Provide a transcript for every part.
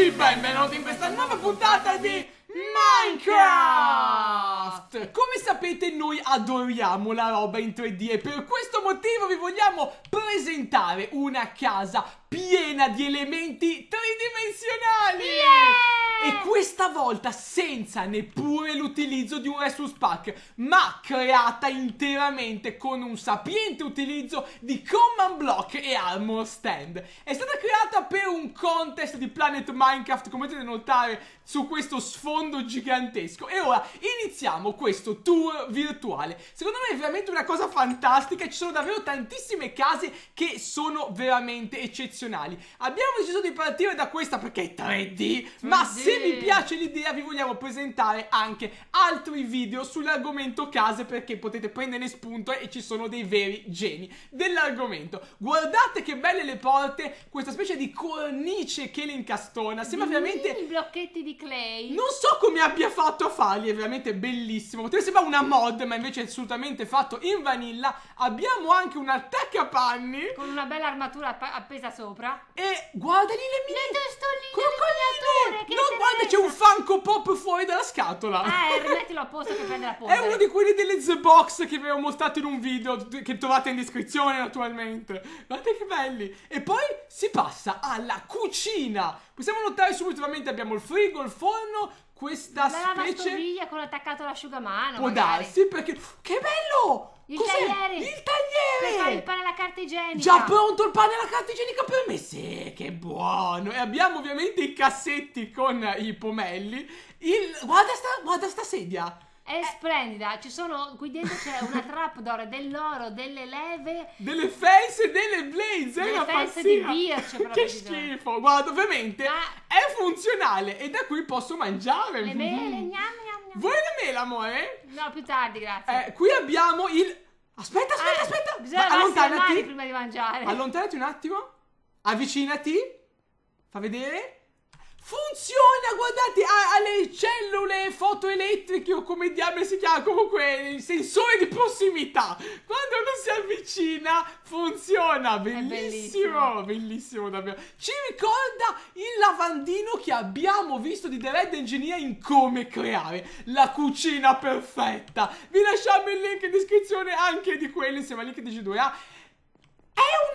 amici, benvenuti in questa nuova puntata di Minecraft! Come sapete noi adoriamo la roba in 3D e per questo motivo vi vogliamo presentare una casa piena di elementi tridimensionali! Yeah! E questa volta senza neppure l'utilizzo di un Resus Pack, ma creata interamente con un sapiente utilizzo di Command Block e Armor Stand. È stata creata per un contest di Planet Minecraft, come potete notare su questo sfondo gigantesco. E ora iniziamo questo tour virtuale. Secondo me è veramente una cosa fantastica, ci sono davvero tantissime case che sono veramente eccezionali. Abbiamo deciso di partire da questa perché è 3D, 3D. ma se se vi piace l'idea vi vogliamo presentare anche altri video sull'argomento case perché potete prendere spunto e ci sono dei veri geni dell'argomento. Guardate che belle le porte, questa specie di cornice che le incastona, sembra veramente... I blocchetti di clay. Non so come abbia fatto a farli, è veramente bellissimo. Potrebbe sembrare una mod, ma invece è assolutamente fatto in vanilla. Abbiamo anche un attaccapanni. Con una bella armatura appesa sopra. E guardali le mie... Le tostoline, le colline! Non guarda c'è un Funko Pop fuori dalla scatola. Eh, rimettilo a posto che prende la polvere. È uno di quelli delle The Box che vi avevo mostrato in un video, che trovate in descrizione naturalmente. Guardate che belli. E poi si passa alla cucina. Possiamo notare subito, ovviamente abbiamo il frigo, il forno, questa la specie... La lavastoviglie con attaccato l'asciugamano, Può magari. darsi, perché... Che bello! Il Cos'è? tagliere! Il tagliere! Per fare eh. il pane alla carta igienica. Già pronto il pane alla carta igienica per me? Sì, che buono. E abbiamo ovviamente i cassetti con i pomelli. Il... Guarda, sta... Guarda sta sedia. È eh. splendida, ci sono, qui dentro c'è una trapdoor dell'oro, delle leve Delle fence, delle blaze, delle è una fence pazzia. di birch proprio Che schifo, guarda ovviamente ah. è funzionale e da qui posso mangiare Le mele, mm. gnam, gnam, gnam. Vuoi la mela amore? No, più tardi grazie eh, Qui abbiamo il Aspetta, aspetta, eh, aspetta! Bisogna allontanati prima di mangiare. Allontanati un attimo. Avvicinati. Fa vedere. Funziona, guardate, ha, ha le cellule fotoelettriche o come diamine si chiama, comunque il sensore di prossimità. Quando non si avvicina funziona, bellissimo, bellissimo, bellissimo, davvero. Ci ricorda il lavandino che abbiamo visto di The Red Engineer in come creare la cucina perfetta. Vi lasciamo il link in descrizione anche di quello insieme al link di G2A.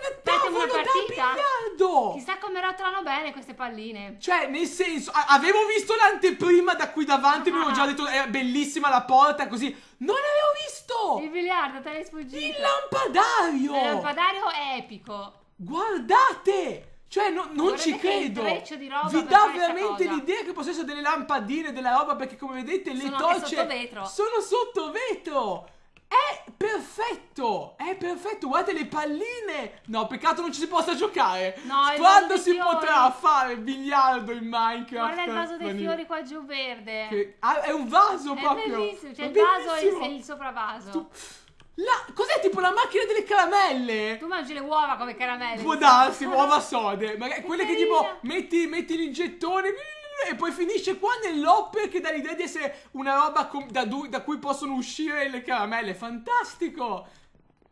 Aspetta da biliardo Chissà come rotolano bene queste palline. Cioè, nel senso, avevo visto l'anteprima da qui davanti, mi avevo già ah. detto è bellissima la porta, così. Non avevo visto! Il biliardo te l'hai sfuggito. Il lampadario! Il lampadario è epico. Guardate! Cioè, no, non ci credo. di roba Vi dà veramente l'idea che possa essere delle lampadine, della roba, perché come vedete sono le torce sotto sono sotto vetro. È perfetto! È perfetto, guardate le palline! No, peccato non ci si possa giocare! No, Quando si potrà fare il biliardo in Minecraft? Guarda il vaso dei fiori qua giù verde. Che... Ah, è un vaso è proprio! Bellissimo, cioè è il vaso e il, il Tu... La... Cos'è tipo la macchina delle caramelle? Tu mangi le uova come caramelle. Può darsi, uova sode. Magari che quelle carina. che tipo metti, metti l'ingettone e poi finisce qua nell'opera che dà l'idea di essere una roba da, da, cui possono uscire le caramelle. Fantastico!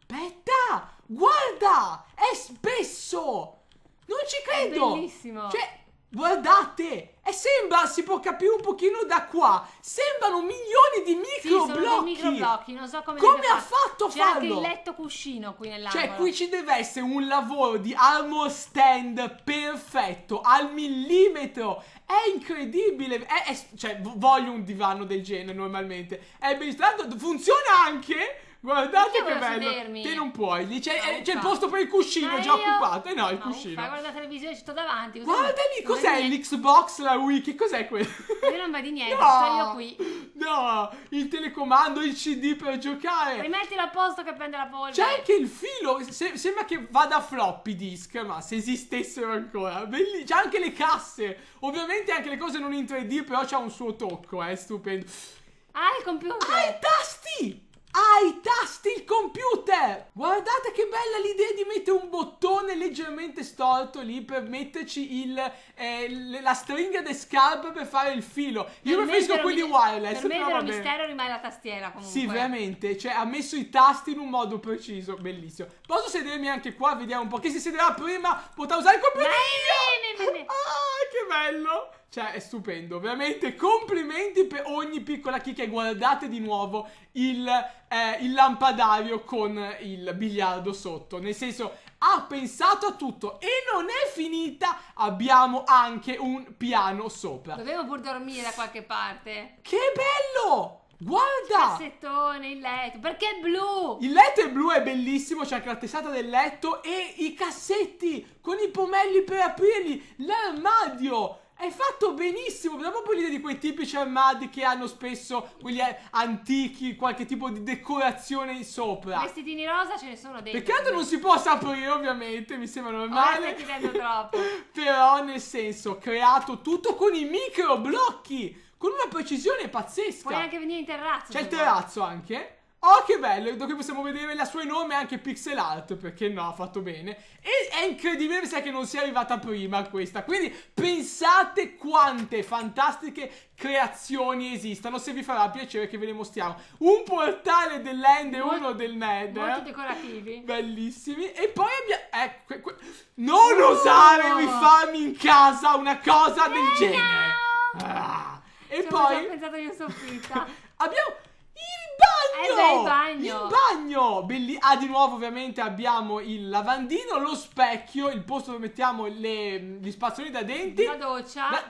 Aspetta! Guarda! È spesso! Non ci credo! È bellissimo! Cioè, Guardate! E sembra, si può capire un pochino da qua, sembrano milioni di microblocchi! Sì, microblocchi, non so come... Come ha fatto a farlo? C'è anche il letto cuscino qui nell'angolo. Cioè, qui ci deve essere un lavoro di armor stand perfetto, al millimetro! È incredibile! È, è, cioè, voglio un divano del genere normalmente. È benissimo, funziona anche Guardate che bello. Sedermi? Te non puoi. Lì c'è, no, eh, c'è il posto per il cuscino Ma già io... occupato. Eh no, il no, cuscino. Ma guarda la televisione, ci sto davanti. Guardami, lì, cos'è l'Xbox, la Wii? Che cos'è quello? Io non vedi niente, no, sto io qui. No, il telecomando, il CD per giocare. Rimettilo a posto che prende la polvere. C'è anche il filo. Se, sembra che vada a floppy disk, ma se esistessero ancora. Belli- c'è anche le casse. Ovviamente anche le cose non in 3D, però c'ha un suo tocco, è eh, stupendo. Ah, il computer! Ah, i tasti! ai tasti il computer! Guardate che bella l'idea di mettere un bottone leggermente storto lì per metterci il, eh, la stringa del scarpe per fare il filo. Io per preferisco quelli wireless. Per me il mistero rimane la tastiera comunque. Sì, veramente. Cioè, ha messo i tasti in un modo preciso. Bellissimo. Posso sedermi anche qua? Vediamo un po'. Chi si sederà prima? Potrà usare il computer? Ah, che bello! Cioè, è stupendo. Veramente, complimenti per ogni piccola chicca. guardate di nuovo il, eh, il lampadario con il biliardo sotto. Nel senso, ha pensato a tutto e non è finita. Abbiamo anche un piano sopra. Dovevo pur dormire da qualche parte. Che bello! Guarda! Il cassettone, il letto. Perché è blu? Il letto è blu, è bellissimo. C'è anche la testata del letto e i cassetti con i pomelli per aprirli. L'armadio è fatto benissimo, mi dà proprio l'idea di quei tipici cioè, armadi che hanno spesso quelli eh, antichi, qualche tipo di decorazione sopra. Vestitini rosa ce ne sono dei. Peccato non si possa aprire, ovviamente, mi sembra normale. Oh, stai troppo. Però, nel senso, ho creato tutto con i micro blocchi, con una precisione pazzesca. Puoi anche venire in terrazzo. C'è il terrazzo anche. Oh che bello, Dopo che possiamo vedere la sua nome anche pixel art, perché no, ha fatto bene. E è incredibile, mi sa che non sia arrivata prima questa. Quindi pensate quante fantastiche creazioni esistano, se vi farà piacere che ve le mostriamo. Un portale dell'End e uno del Ned. Molto decorativi. Bellissimi. E poi abbiamo... Ecco, eh, non oh! osare rifarmi in casa una cosa del eh, genere. Ah. E poi... Ho pensato io soffitta. abbiamo bagno! Eh beh, bagno! Il bagno! Belli- ah, di nuovo ovviamente abbiamo il lavandino, lo specchio, il posto dove mettiamo le, gli spazzolini da denti. La doccia. Ma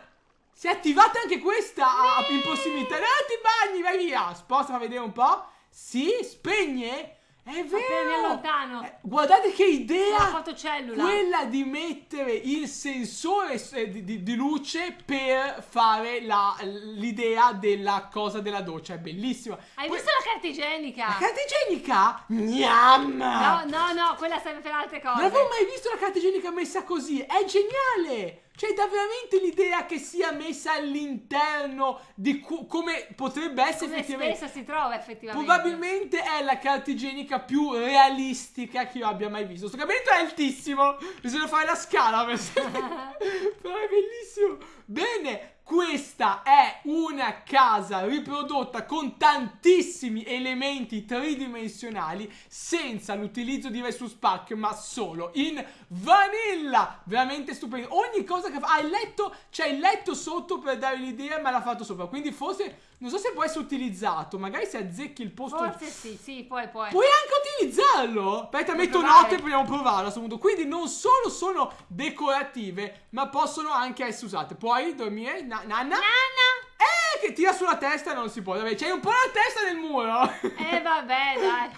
si è attivata anche questa sì. Ah, in prossimità. No, ti bagni, vai via! Sposta, fa vedere un po'. Si spegne è vero! lontano. Eh, guardate che idea! La fotocellula. Quella di mettere il sensore eh, di, di, di luce per fare la, l'idea della cosa della doccia. È bellissima. Hai Poi, visto la carta igienica? La carta igienica? Gnam! No, no, no, quella serve per altre cose. Non avevo mai visto la carta igienica messa così. È geniale! Cioè, da veramente l'idea che sia messa all'interno di come potrebbe essere come effettivamente. Come si trova effettivamente. Probabilmente è la carta igienica più realistica che io abbia mai visto. Sto capimento è altissimo, bisogna fare la scala per Però è bellissimo. Bene, questa è una casa riprodotta con tantissimi elementi tridimensionali senza l'utilizzo di Resus Pack ma solo in vanilla. Veramente stupendo. Ogni cosa che fa... Ah, il letto, c'è cioè il letto sotto per dare un'idea, ma l'ha fatto sopra. Quindi forse non so se può essere utilizzato. Magari se azzecchi il posto. Forse sì, sì, poi puoi. Puoi anche utilizzarlo. Aspetta, puoi metto provare. note e proviamo a provarlo a questo punto. Quindi non solo sono decorative, ma possono anche essere usate. Puoi dormire. Na nanna. Nanna. Eh, che tira sulla testa non si può. Vabbè, c'hai un po' la testa nel muro. Eh, vabbè, dai.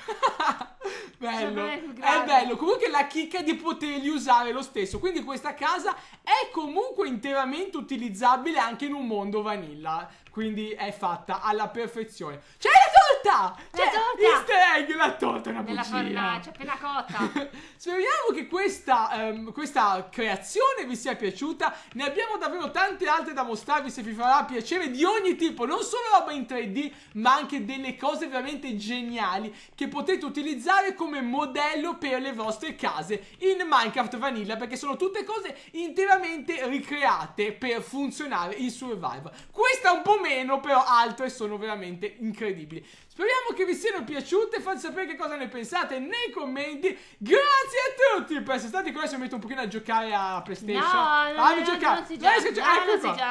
bello. Cioè, è, bello. Comunque la chicca è di poterli usare lo stesso. Quindi questa casa è comunque interamente utilizzabile anche in un mondo vanilla. Quindi è fatta alla perfezione. C'è la torta! Cioè, la torta! Easter egg, la torta è una Nella bugia. Nella fornace, appena cotta. Speriamo che questa, um, questa, creazione vi sia piaciuta. Ne abbiamo davvero tante altre da mostrarvi se vi farà piacere di ogni tipo. Non solo roba in 3D, ma anche delle cose veramente geniali che potete utilizzare come modello per le vostre case in Minecraft Vanilla. Perché sono tutte cose interamente ricreate per funzionare in survival. Questa un po' meno, però altre sono veramente incredibili. Speriamo che vi siano piaciute, fate sapere che cosa ne pensate nei commenti. Grazie a tutti per essere stati con noi, se metto un pochino a giocare a PlayStation. No, no, ah, no, ecco no, non si gioca. gioca. No, ecco non si gioca.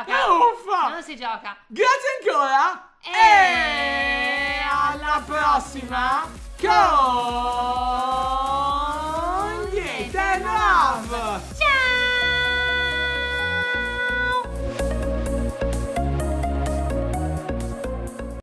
Uffa. Non si gioca. Grazie ancora e, e alla prossima con Nintendo Love.